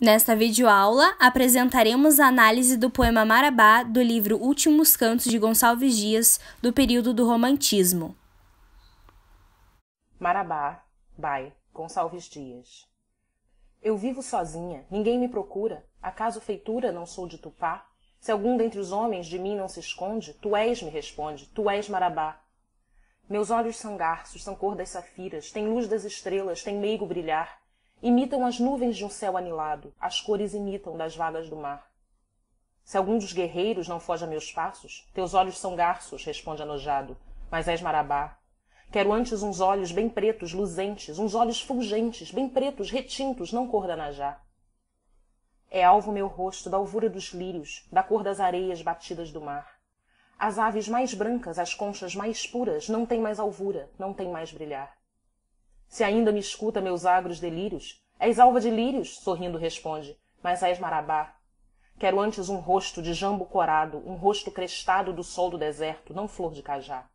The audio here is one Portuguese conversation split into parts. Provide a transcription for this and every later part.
Nesta videoaula, apresentaremos a análise do poema Marabá do livro Últimos Cantos de Gonçalves Dias, do período do Romantismo. Marabá, by Gonçalves Dias. Eu vivo sozinha, ninguém me procura. Acaso feitura não sou de Tupá? Se algum dentre os homens de mim não se esconde, tu és, me responde, tu és Marabá. Meus olhos são garços, são cor das safiras, têm luz das estrelas, têm meigo brilhar imitam as nuvens de um céu anilado as cores imitam das vagas do mar se algum dos guerreiros não foge a meus passos teus olhos são garços responde anojado mas és marabá quero antes uns olhos bem pretos luzentes uns olhos fulgentes bem pretos retintos não cor danajá é alvo meu rosto da alvura dos lírios da cor das areias batidas do mar as aves mais brancas as conchas mais puras não têm mais alvura não têm mais brilhar se ainda me escuta meus agros delírios és alva de lírios sorrindo responde mas és marabá quero antes um rosto de jambo corado um rosto crestado do sol do deserto não flor de cajá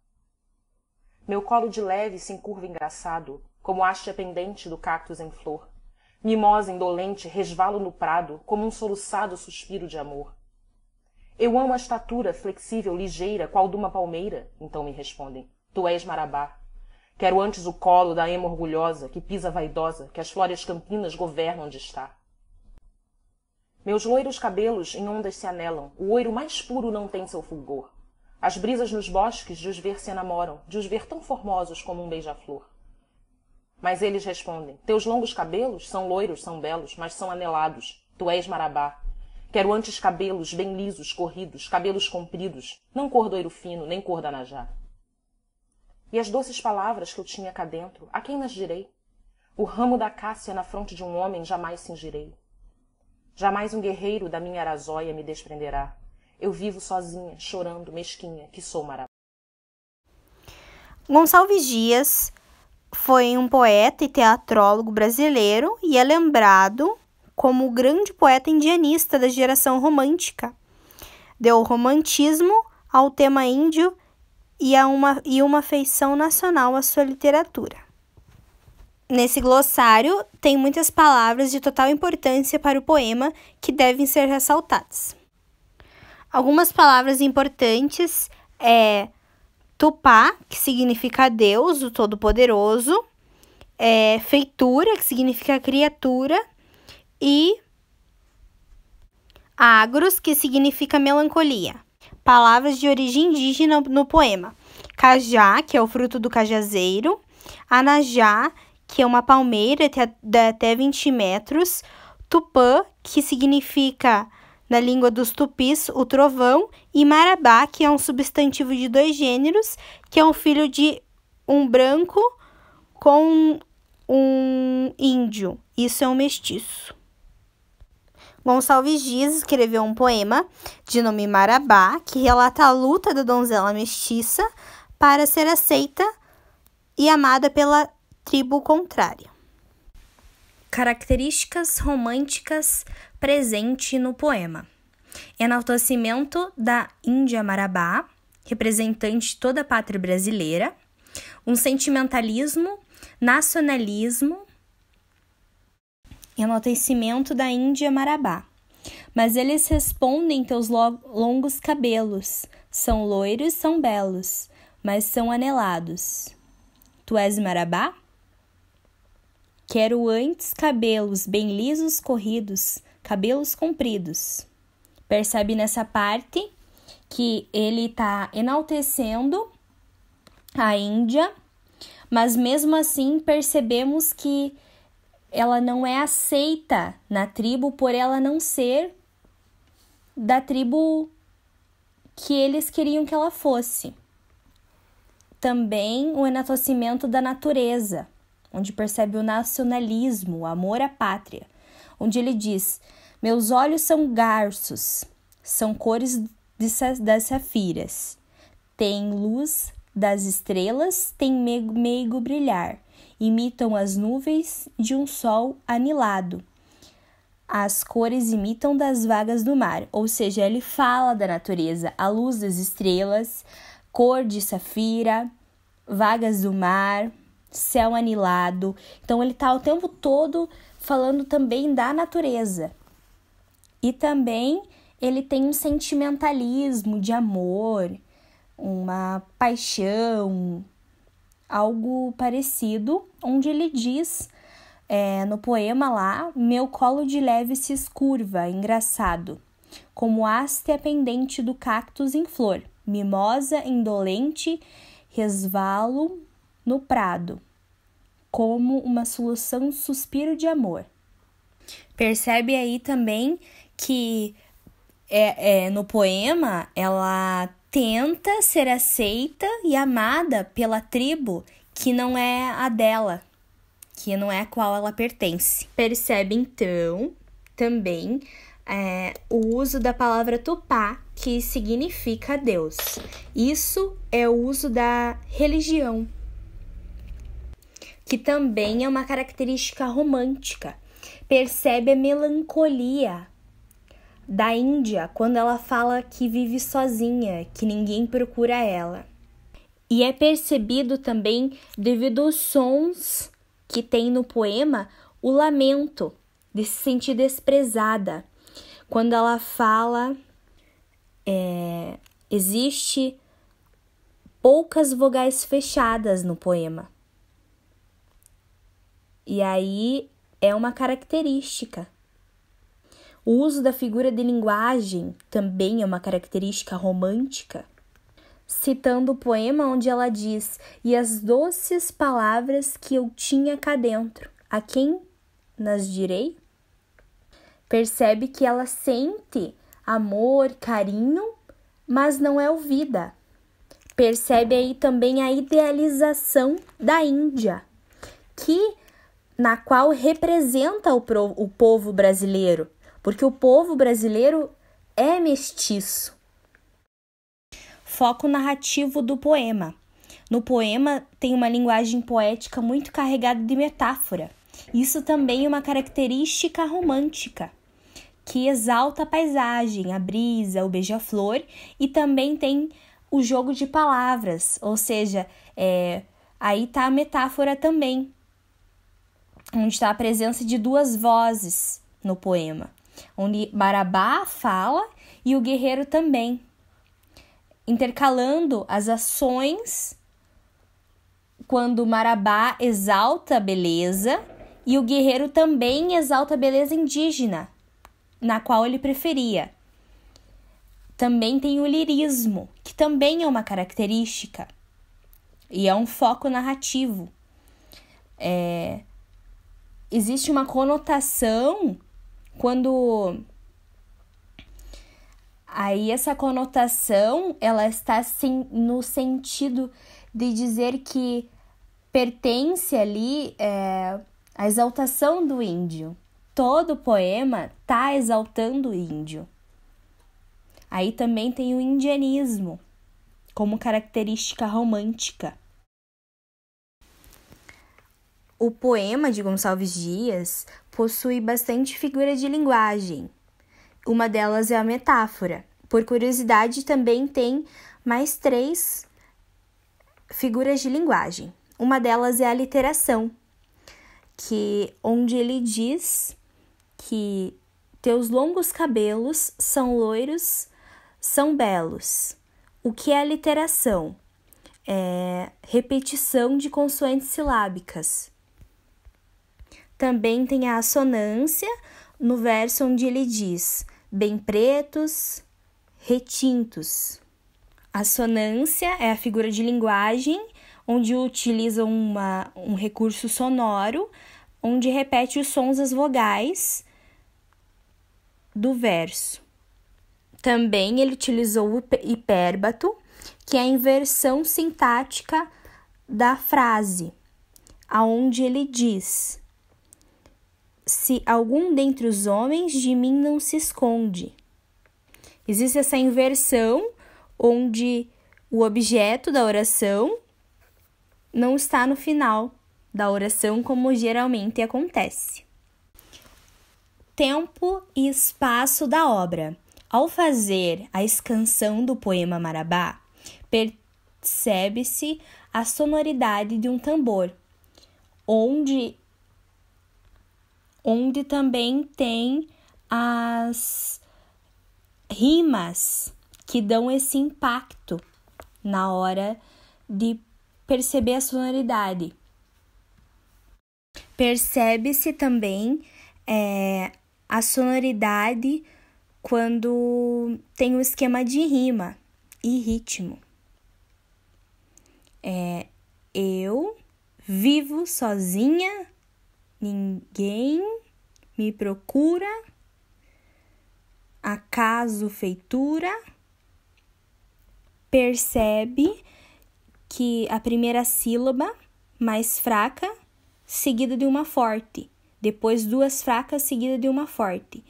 meu colo de leve se encurva engraçado como haste é pendente do cactus em flor mimosa indolente resvalo no prado como um soluçado suspiro de amor eu amo a estatura flexível ligeira qual duma palmeira então me respondem tu és marabá quero antes o colo da ema orgulhosa que pisa vaidosa que as flóreas campinas governa onde está meus loiros cabelos em ondas se anelam o oiro mais puro não tem seu fulgor as brisas nos bosques de os ver se enamoram de os ver tão formosos como um beija-flor mas eles respondem teus longos cabelos são loiros são belos mas são anelados tu és marabá Quero antes cabelos bem lisos, corridos, cabelos compridos, não cor do oiro fino, nem cor da najá e as doces palavras que eu tinha cá dentro a quem nas direi o ramo da cássia na fronte de um homem jamais cingirei jamais um guerreiro da minha arazóia me desprenderá eu vivo sozinha chorando mesquinha que sou maravilhosa Gonçalves Dias foi um poeta e teatrólogo brasileiro e é lembrado como o grande poeta indianista da geração romântica. Deu romantismo ao tema índio e, a é uma, e uma feição nacional à sua literatura. Nesse glossário, tem muitas palavras de total importância para o poema que devem ser ressaltadas. Algumas palavras importantes é Tupá, que significa Deus, o Todo-Poderoso, é, Feitura, que significa criatura, e Agros, que significa melancolia palavras de origem indígena no poema. Cajá, que é o fruto do cajazeiro. Anajá, que é uma palmeira de até 20 metros. Tupã, que significa na língua dos tupis o trovão. E marabá, que é um substantivo de dois gêneros, que é um filho de um branco com um índio. Isso é um mestiço. Gonçalves Dias escreveu um poema de nome Marabá, que relata a luta da donzela mestiça para ser aceita e amada pela tribo contrária. Características românticas presente no poema. Enaltecimento da Índia Marabá, representante de toda a pátria brasileira, um sentimentalismo, nacionalismo, enaltecimento da Índia Marabá. Mas eles respondem teus longos cabelos, são loiros, são belos, mas são anelados. Tu és Marabá? Quero antes cabelos bem lisos, corridos, cabelos compridos. Percebe nessa parte que ele está enaltecendo a Índia, mas mesmo assim percebemos que ela não é aceita na tribo por ela não ser da tribo que eles queriam que ela fosse. Também o enatocimento da natureza, onde percebe o nacionalismo, o amor à pátria, onde ele diz: Meus olhos são garços, são cores de, das safiras, tem luz das estrelas, tem meigo, meigo brilhar imitam as nuvens de um sol anilado. As cores imitam das vagas do mar, ou seja, ele fala da natureza, a luz das estrelas, cor de safira, vagas do mar, céu anilado. Então ele está o tempo todo falando também da natureza. E também ele tem um sentimentalismo de amor, uma paixão, algo parecido, onde ele diz é, no poema lá: Meu colo de leve se escurva, engraçado, como haste é pendente do cactus em flor, mimosa, indolente, resvalo no prado, como uma solução, suspiro de amor. Percebe aí também que é, é, no poema ela tenta ser aceita e amada pela tribo que não é a dela, que não é a qual ela pertence. Percebe então também é, o uso da palavra tupá, que significa Deus. Isso é o uso da religião, que também é uma característica romântica. Percebe a melancolia da Índia quando ela fala que vive sozinha, que ninguém procura ela. E é percebido também, devido aos sons que tem no poema, o lamento de se sentir desprezada. Quando ela fala, é, existe poucas vogais fechadas no poema. E aí é uma característica o uso da figura de linguagem também é uma característica romântica. Citando o poema onde ela diz: E as doces palavras que eu tinha cá dentro, a quem nas direi? Percebe que ela sente amor, carinho, mas não é ouvida. Percebe aí também a idealização da Índia, que na qual representa o, o povo brasileiro, porque o povo brasileiro é mestiço. Foco narrativo do poema. No poema tem uma linguagem poética muito carregada de metáfora. Isso também é uma característica romântica, que exalta a paisagem, a brisa, o beija-flor e também tem o jogo de palavras, ou seja, é, aí está a metáfora também, onde está a presença de duas vozes no poema onde Barabá fala e o guerreiro também, intercalando as ações quando Marabá exalta a beleza e o guerreiro também exalta a beleza indígena, na qual ele preferia. Também tem o lirismo, que também é uma característica e é um foco narrativo. É, existe uma conotação quando aí essa conotação, ela está sim, no sentido de dizer que pertence ali é, a exaltação do índio. Todo poema está exaltando o índio. Aí também tem o indianismo como característica romântica. O poema de Gonçalves Dias possui bastante figura de linguagem. Uma delas é a metáfora. Por curiosidade, também tem mais três figuras de linguagem. Uma delas é a literação, que onde ele diz que teus longos cabelos são loiros, são belos. O que é a literação? É repetição de consoantes silábicas. Também tem a assonância no verso onde ele diz: bem pretos, retintos. Assonância é a figura de linguagem onde utiliza uma, um recurso sonoro, onde repete os sons das vogais do verso. Também ele utilizou o hipérbato, que é a inversão sintática da frase, aonde ele diz se algum dentre os homens de mim não se esconde. Existe essa inversão onde o objeto da oração não está no final da oração, como geralmente acontece. Tempo e espaço da obra. Ao fazer a escansão do poema Marabá, percebe-se a sonoridade de um tambor, onde onde também tem as rimas que dão esse impacto na hora de perceber a sonoridade. Percebe-se também é, a sonoridade quando tem o um esquema de rima e ritmo. É, eu vivo sozinha Ninguém me procura, acaso feitura, percebe que a primeira sílaba mais fraca, seguida de uma forte, depois duas fracas seguida de uma forte.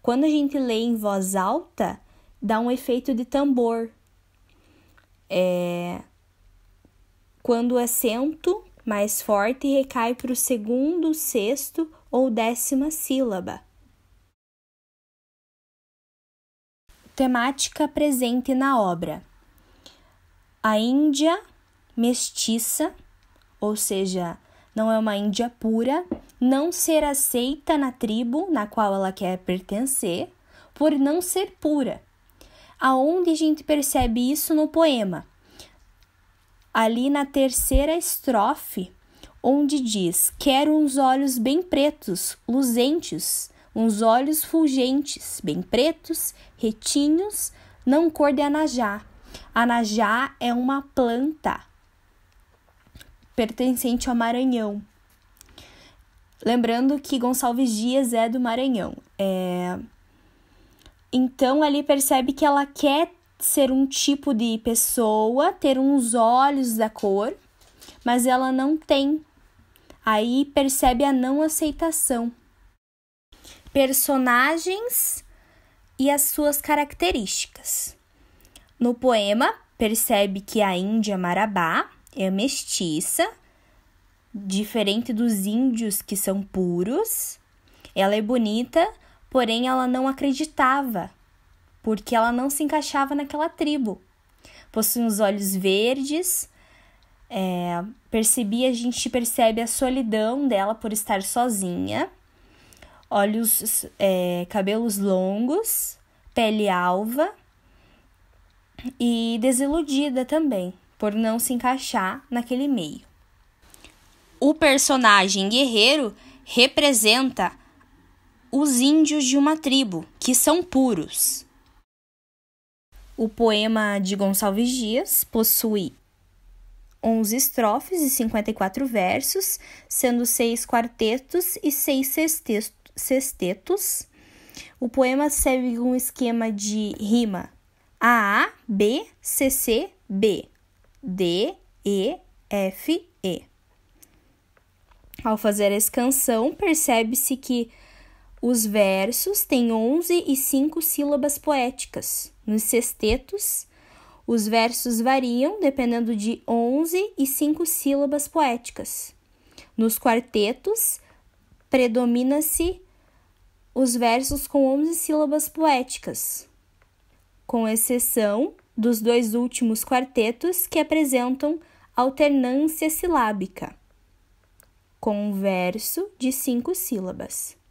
Quando a gente lê em voz alta, dá um efeito de tambor. É... Quando o é acento mais forte recai para o segundo, sexto ou décima sílaba. Temática presente na obra: a Índia mestiça, ou seja, não é uma Índia pura, não ser aceita na tribo na qual ela quer pertencer, por não ser pura. Aonde a gente percebe isso no poema? ali na terceira estrofe, onde diz: Quero uns olhos bem pretos, luzentes, uns olhos fulgentes, bem pretos, retinhos, não cor de anajá. Anajá é uma planta pertencente ao Maranhão. Lembrando que Gonçalves Dias é do Maranhão. É... Então ali percebe que ela quer ser um tipo de pessoa, ter uns olhos da cor, mas ela não tem. Aí percebe a não aceitação. Personagens e as suas características. No poema, percebe que a Índia Marabá é mestiça, diferente dos índios que são puros. Ela é bonita, porém ela não acreditava porque ela não se encaixava naquela tribo. Possuía os olhos verdes, é, a gente percebe a solidão dela por estar sozinha, olhos, é, cabelos longos, pele alva e desiludida também por não se encaixar naquele meio. O personagem guerreiro representa os índios de uma tribo que são puros, o poema de Gonçalves Dias possui 11 estrofes e 54 versos, sendo seis quartetos e seis sextetos. O poema segue um esquema de rima A, A, B, C, C, B, D, E, F, E. Ao fazer a canção, percebe-se que os versos têm 11 e 5 sílabas poéticas. Nos sextetos, os versos variam dependendo de 11 e 5 sílabas poéticas. Nos quartetos, predomina-se os versos com 11 sílabas poéticas, com exceção dos dois últimos quartetos que apresentam alternância silábica, com um verso de cinco sílabas.